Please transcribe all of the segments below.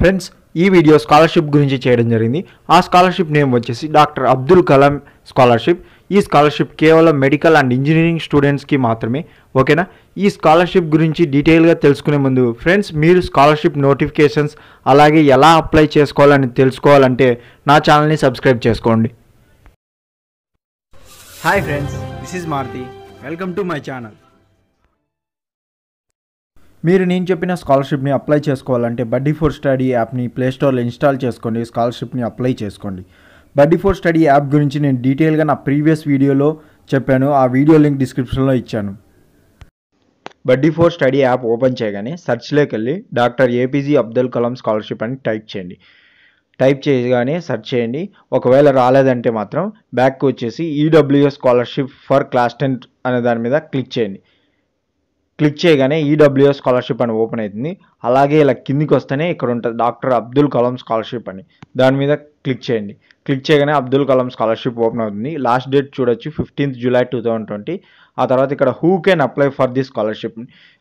Friends ఈ video scholarship గురించి చేయడం జరిగింది ఆ స్కాలర్షిప్ నేమ్ వచ్చేసి డాక్టర్ అబ్దుల్ కలాం స్కాలర్షిప్ ఈ స్కాలర్షిప్ కేవలం మెడికల్ అండ్ ఇంజనీరింగ్ స్టూడెంట్స్కి మాత్రమే ఓకేనా ఈ స్కాలర్షిప్ గురించి డీటెయిల్గా తెలుసుకునే ముందు ఫ్రెండ్స్ మీరు స్కాలర్షిప్ నోటిఫికేషన్స్ అలాగే ఎలా అప్లై చేసుకోవాలని తెలుసుకోవాలంటే నా ఛానల్ని సబ్స్క్రైబ్ చేసుకోండి hi friends this is Maruti welcome to my channel మీరు నేను చెప్పిన స్కాలర్షిప్ని అప్లై చేసుకోవాలంటే బడ్డీ ఫోర్ స్టడీ యాప్ని ప్లేస్టోర్లో ఇన్స్టాల్ చేసుకోండి స్కాలర్షిప్ని అప్లై చేసుకోండి బడ్డీ ఫోర్ స్టడీ యాప్ గురించి నేను డీటెయిల్గా నా ప్రీవియస్ వీడియోలో చెప్పాను ఆ వీడియో లింక్ డిస్క్రిప్షన్లో ఇచ్చాను బడ్డీ ఫోర్ స్టడీ యాప్ ఓపెన్ చేయగానే సెర్చ్లోకి వెళ్ళి doctor APJ Abdul Kalam scholarship అని టైప్ చేయండి టైప్ చేయగానే సెర్చ్ చేయండి ఒకవేళ రాలేదంటే మాత్రం బ్యాక్ వచ్చేసి EWS scholarship for class tenth అనే దాని మీద క్లిక్ చేయండి క్లిక్ చేయగానే ఈడబ్ల్యూఎస్ e స్కాలర్షిప్ అని ఓపెన్ అవుతుంది అలాగే ఇలా కిందికి వస్తేనే ఇక్కడ ఉంటుంది డాక్టర్ అబ్దుల్ కలాం స్కాలర్షిప్ అని దాని మీద క్లిక్ చేయండి క్లిక్ చేయగానే అబ్దుల్ కలాం స్కాలర్షిప్ ఓపెన్ అవుతుంది లాస్ట్ డేట్ చూడొచ్చు fifteenth July two thousand twenty ఆ తర్వాత ఇక్కడ who can apply for the scholarship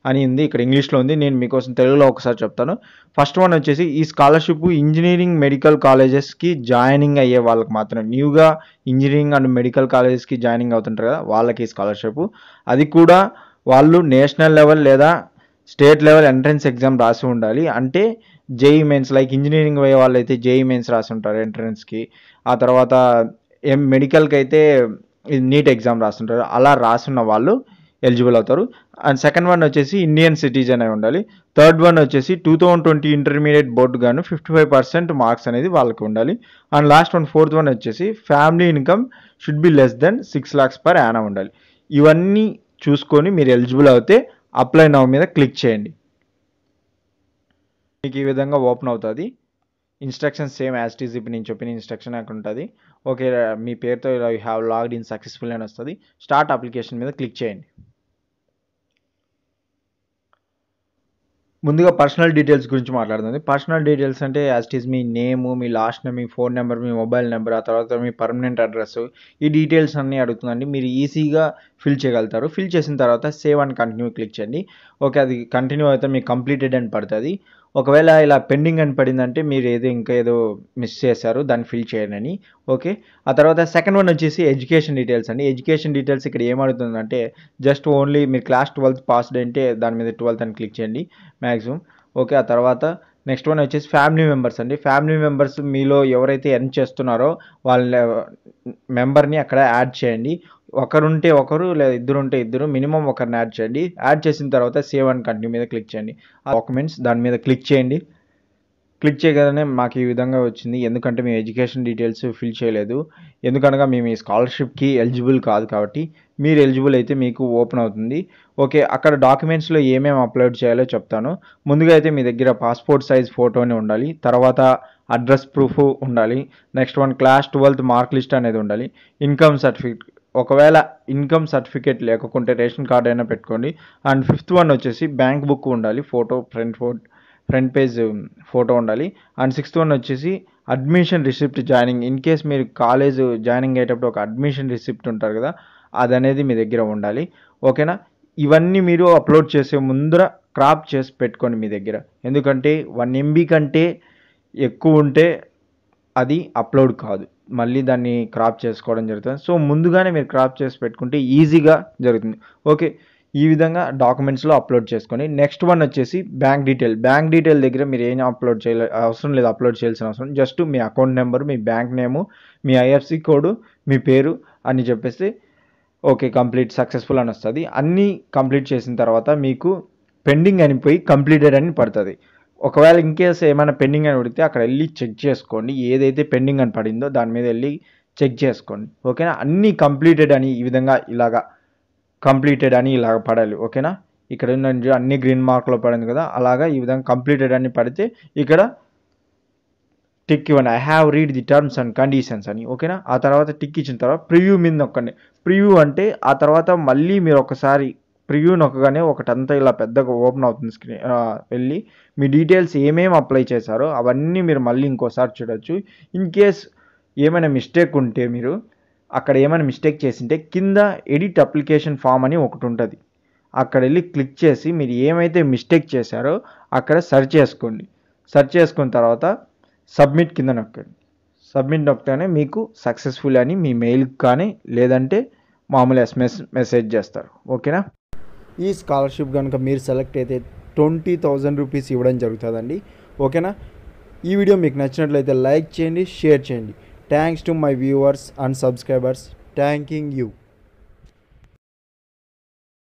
అని ఉంది ఇక్కడ ఇంగ్లీష్లో ఉంది నేను మీకోసం తెలుగులో ఒకసారి చెప్తాను ఫస్ట్ వన్ వచ్చేసి ఈ స్కాలర్షిప్ ఇంజనీరింగ్ మెడికల్ కాలేజెస్కి జాయినింగ్ అయ్యే వాళ్ళకి మాత్రమే న్యూగా ఇంజనీరింగ్ అండ్ మెడికల్ కాలేజెస్కి జాయినింగ్ అవుతుంటారు కదా వాళ్ళకి స్కాలర్షిప్ అది కూడా వాళ్ళు నేషనల్ లెవెల్ లేదా స్టేట్ లెవెల్ ఎంట్రన్స్ ఎగ్జామ్ రాసి ఉండాలి అంటే జేఈ మెయిన్స్ లైక్ ఇంజనీరింగ్ పోయే వాళ్ళు అయితే జేఈ మెయిన్స్ రాసి ఉంటారు ఎంట్రన్స్కి ఆ తర్వాత ఏం మెడికల్కి అయితే నీట్ ఎగ్జామ్ రాస్తుంటారు అలా రాసున్న వాళ్ళు ఎలిజిబుల్ అవుతారు అండ్ సెకండ్ వన్ వచ్చేసి ఇండియన్ సిటిజన్ అయి ఉండాలి థర్డ్ వన్ వచ్చేసి two thousand twenty intermediate board గాను ఫిఫ్టీ ఫైవ్ పర్సెంట్ మార్క్స్ అనేది వాళ్ళకి ఉండాలి and last one fourth one వచ్చేసి family income should be less than six lakhs per annum ఉండాలి ఇవన్నీ చూసుకొని మీరు ఎలిజిబుల్ అవుతే అప్లై నవ్ మీద క్లిక్ చేయండి మీకు ఈ విధంగా ఓపెన్ అవుతుంది ఇన్స్ట్రక్షన్ సేమ్ యాజ్ టీజ్ ఇప్పుడు నేను చెప్పిన ఇన్స్ట్రక్షన్ అక్కడ ఉంటుంది ఓకే మీ పేరుతో you have logged in successful అని వస్తుంది స్టార్ట్ అప్లికేషన్ మీద క్లిక్ చేయండి ముందుగా పర్సనల్ డీటెయిల్స్ గురించి మాట్లాడుతుంది పర్సనల్ డీటెయిల్స్ అంటే యాజ్ ఈస్ మీ నేము మీ లాస్ట్ నేమ్ మీ ఫోన్ నెంబర్ మీ మొబైల్ నెంబర్ ఆ తర్వాత మీ పర్మనెంట్ అడ్రస్ ఈ డీటెయిల్స్ అన్నీ అడుగుతుందండి మీరు ఈజీగా ఫిల్ చేయగలుగుతారు ఫిల్ చేసిన తర్వాత సేవ్ అండ్ కంటిన్యూ క్లిక్ చేయండి ఓకే అది కంటిన్యూ అయితే మీకు కంప్లీటెడ్ అని పడుతుంది ఒకవేళ ఇలా పెండింగ్ అని పడిందంటే మీరు ఏదో ఇంకా ఏదో మిస్ చేశారు దాన్ని ఫిల్ చేయండి అని ఓకే ఆ తర్వాత సెకండ్ వన్ వచ్చేసి ఎడ్యుకేషన్ డీటెయిల్స్ అండి ఎడ్యుకేషన్ డీటెయిల్స్ ఇక్కడ ఏమడుతుందంటే జస్ట్ ఓన్లీ మీరు క్లాస్ ట్వెల్త్ పాస్డ్ అంటే దాని మీద ట్వెల్త్ అని క్లిక్ చేయండి మ్యాక్సిమం ఓకే ఆ తర్వాత నెక్స్ట్ వన్ వచ్చేసి ఫ్యామిలీ మెంబర్స్ అండి ఫ్యామిలీ మెంబర్స్ మీలో ఎవరైతే ఎర్న్ చేస్తున్నారో వాళ్ళ మెంబర్ని అక్కడ యాడ్ చేయండి ఒకరుంటే ఒకరు లేదా ఇద్దరు ఉంటే ఇద్దరు మినిమం ఒకరిని యాడ్ చేయండి యాడ్ చేసిన తర్వాత సేవ్ అండ్ కంటిన్యూ మీద క్లిక్ చేయండి ఆ డాక్యుమెంట్స్ దాని మీద క్లిక్ చేయండి క్లిక్ చేయగానే మాకు ఈ విధంగా వచ్చింది ఎందుకంటే మేము ఎడ్యుకేషన్ డీటెయిల్స్ ఫిల్ చేయలేదు ఎందుకనగా మేము ఈ స్కాలర్షిప్కి ఎలిజిబుల్ కాదు కాబట్టి మీరు ఎలిజిబుల్ అయితే మీకు ఓపెన్ అవుతుంది ఓకే అక్కడ డాక్యుమెంట్స్లో ఏమేమి అప్లోడ్ చేయాలో చెప్తాను ముందుగా అయితే మీ దగ్గర పాస్పోర్ట్ సైజ్ ఫోటోనే ఉండాలి తర్వాత అడ్రస్ ప్రూఫ్ ఉండాలి next one class twelfth mark list అనేది ఉండాలి ఇన్కమ్ సర్టిఫికేట్ ఒకవేళ ఇన్కమ్ సర్టిఫికేట్ లేకుంటే రేషన్ కార్డ్ అయినా పెట్టుకోండి అండ్ ఫిఫ్త్ వన్ వచ్చేసి బ్యాంక్ బుక్ ఉండాలి photo front photo front page photo ఉండాలి అండ్ సిక్స్త్ వన్ వచ్చేసి admission receipt joining in case మీరు కాలేజ్ జాయినింగ్ అయ్యేటప్పుడు ఒక అడ్మిషన్ రిసిప్ట్ ఉంటారు కదా అది అనేది మీ దగ్గర ఉండాలి ఓకేనా ఇవన్నీ మీరు అప్లోడ్ చేసే ముందర క్రాప్ చేసి పెట్టుకోండి మీ దగ్గర ఎందుకంటే వన్ ఎంబీ కంటే ఎక్కువ ఉంటే అది అప్లోడ్ కాదు మళ్ళీ దాన్ని క్రాప్ చేసుకోవడం జరుగుతుంది సో ముందుగానే మీరు క్రాప్ చేసి పెట్టుకుంటే ఈజీగా జరుగుతుంది ఓకే ఈ విధంగా డాక్యుమెంట్స్లో అప్లోడ్ చేసుకొని నెక్స్ట్ వన్ వచ్చేసి బ్యాంక్ డీటెయిల్ బ్యాంక్ డీటెయిల్ దగ్గర మీరు ఏం అప్లోడ్ చేయాలి అవసరం లేదు అప్లోడ్ చేయాల్సిన అవసరం జస్ట్ మీ అకౌంట్ నెంబర్ మీ బ్యాంక్ నేము మీ ఐఎఫ్సి కోడ్ మీ పేరు అని చెప్పేసి ఓకే కంప్లీట్ సక్సెస్ఫుల్ అని వస్తుంది అన్నీ కంప్లీట్ చేసిన తర్వాత మీకు పెండింగ్ అనిపోయి కంప్లీటెడ్ అని పడుతుంది ఒకవేళ ఇన్కేస్ ఏమైనా పెండింగ్ అని పడితే అక్కడ వెళ్ళి చెక్ చేసుకోండి ఏదైతే పెండింగ్ అని పడిందో దాని మీద వెళ్ళి చెక్ చేసుకోండి ఓకేనా అన్నీ కంప్లీటెడ్ అని ఈ విధంగా ఇలాగా కంప్లీటెడ్ అని ఇలా పడాలి ఓకేనా ఇక్కడ అన్ని గ్రీన్ మార్క్లో పడింది కదా అలాగా ఈ విధంగా కంప్లీటెడ్ అని పడితే ఇక్కడ టిక్ ఇవ్వండి I have read the terms and conditions అని ఓకేనా ఆ తర్వాత టిక్ ఇచ్చిన తర్వాత ప్రివ్యూ మీద నొక్కండి ప్రివ్యూ అంటే ఆ తర్వాత మళ్ళీ మీరు ఒకసారి ప్రివ్యూ నొక్కగానే ఒకటంతా ఇలా పెద్దగా ఓపెన్ అవుతుంది స్క్రీన్ వెళ్ళి మీ డీటెయిల్స్ ఏమేమి అప్లై చేశారో అవన్నీ మీరు మళ్ళీ ఇంకోసారి చూడవచ్చు ఇన్ కేస్ ఏమైనా మిస్టేక్ ఉంటే మీరు అక్కడ ఏమైనా మిస్టేక్ చేసింటే కింద ఎడిట్ అప్లికేషన్ ఫామ్ అని ఒకటి ఉంటుంది అక్కడ వెళ్ళి క్లిక్ చేసి మీరు ఏమైతే మిస్టేక్ చేశారో అక్కడ సెర్చ్ చేసుకోండి సెర్చ్ చేసుకున్న తర్వాత సబ్మిట్ కింద నొక్కండి సబ్మిట్ నొక్కితేనే మీకు సక్సెస్ఫుల్ అని మీ మెయిల్కి కానీ లేదంటే మామూలు ఎస్ఎంఎస్ మెసేజ్ చేస్తారు ఓకేనా ఈ స్కాలర్షిప్ కనుక మీరు సెలెక్ట్ అయితే ట్వంటీ థౌజండ్ రూపీస్ ఇవ్వడం జరుగుతుందండి ఓకేనా ఈ వీడియో మీకు నచ్చినట్లయితే లైక్ చేయండి షేర్ చేయండి Thanks to my viewers and subscribers. Thanking you.